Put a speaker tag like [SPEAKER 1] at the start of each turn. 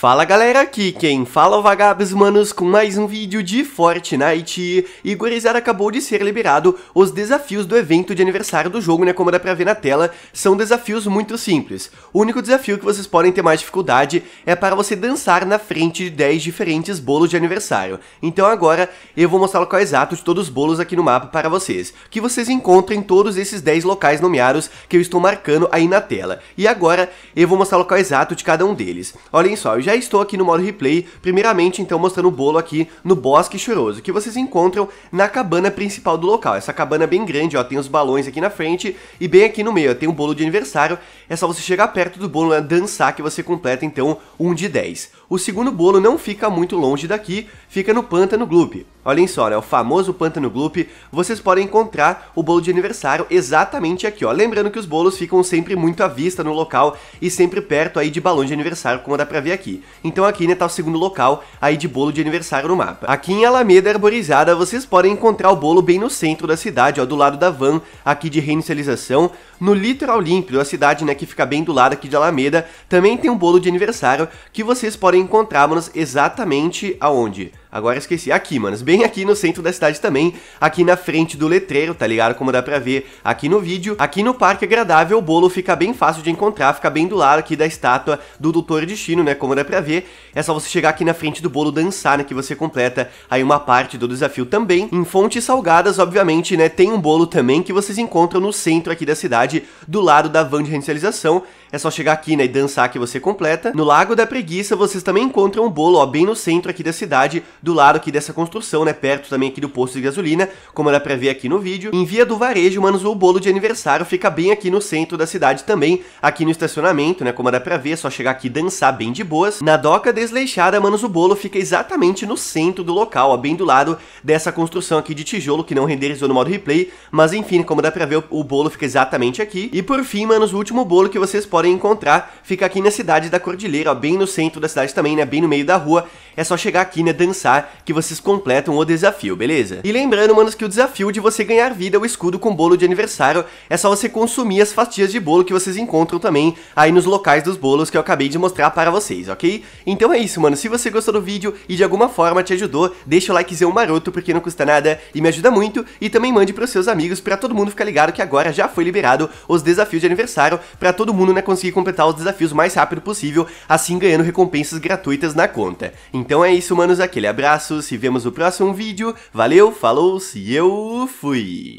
[SPEAKER 1] Fala galera, aqui quem fala é o Vagabes Manos com mais um vídeo de Fortnite e gurizada acabou de ser liberado os desafios do evento de aniversário do jogo, né, como dá pra ver na tela, são desafios muito simples. O único desafio que vocês podem ter mais dificuldade é para você dançar na frente de 10 diferentes bolos de aniversário. Então agora eu vou mostrar o local exato de todos os bolos aqui no mapa para vocês, que vocês encontrem todos esses 10 locais nomeados que eu estou marcando aí na tela. E agora eu vou mostrar o local exato de cada um deles. Olhem só, eu já já estou aqui no modo replay, primeiramente então mostrando o bolo aqui no Bosque Choroso, que vocês encontram na cabana principal do local. Essa cabana é bem grande, ó, tem os balões aqui na frente e bem aqui no meio, ó, tem um bolo de aniversário. É só você chegar perto do bolo, né, dançar que você completa então um de 10. O segundo bolo não fica muito longe daqui, fica no Pântano Gloop. Olhem só, né, o famoso Pântano Gloop, vocês podem encontrar o bolo de aniversário exatamente aqui, ó. Lembrando que os bolos ficam sempre muito à vista no local e sempre perto aí de balões de aniversário, como dá pra ver aqui. Então aqui, né, tá o segundo local aí de bolo de aniversário no mapa. Aqui em Alameda Arborizada, vocês podem encontrar o bolo bem no centro da cidade, ó, do lado da van aqui de reinicialização. No litoral límpido, a cidade né, que fica bem do lado aqui de Alameda, também tem um bolo de aniversário que vocês podem encontrar, manos, exatamente aonde? Agora esqueci. Aqui, manos. Bem aqui no centro da cidade também. Aqui na frente do letreiro, tá ligado? Como dá pra ver aqui no vídeo. Aqui no Parque Agradável, o bolo fica bem fácil de encontrar. Fica bem do lado aqui da estátua do Doutor Destino, né? Como dá pra ver. É só você chegar aqui na frente do bolo dançar, né? Que você completa aí uma parte do desafio também. Em Fontes Salgadas, obviamente, né? Tem um bolo também que vocês encontram no centro aqui da cidade cidade do lado da van de reinicialização. É só chegar aqui né, e dançar que você completa. No Lago da Preguiça, vocês também encontram um bolo ó, bem no centro aqui da cidade, do lado aqui dessa construção, né, perto também aqui do posto de gasolina, como dá pra ver aqui no vídeo. Em Via do Varejo, manos, o bolo de aniversário fica bem aqui no centro da cidade também, aqui no estacionamento, né, como dá pra ver, é só chegar aqui e dançar bem de boas. Na Doca Desleixada, manos, o bolo fica exatamente no centro do local, ó, bem do lado dessa construção aqui de tijolo que não renderizou no modo replay, mas enfim, como dá pra ver, o bolo fica exatamente gente aqui. E por fim, mano, o último bolo que vocês podem encontrar fica aqui na cidade da Cordilheira, ó, bem no centro da cidade também, né, bem no meio da rua. É só chegar aqui, né, dançar, que vocês completam o desafio, beleza? E lembrando, manos, que o desafio de você ganhar vida é o escudo com bolo de aniversário é só você consumir as fatias de bolo que vocês encontram também aí nos locais dos bolos que eu acabei de mostrar para vocês, ok? Então é isso, mano. Se você gostou do vídeo e de alguma forma te ajudou, deixa o likezão maroto porque não custa nada e me ajuda muito. E também mande para os seus amigos para todo mundo ficar ligado que agora já foi liberado os desafios de aniversário para todo mundo né, conseguir completar os desafios o mais rápido possível, assim ganhando recompensas gratuitas na conta. Então é isso, manos, aquele abraço, se vemos no próximo vídeo, valeu, falou, se eu fui!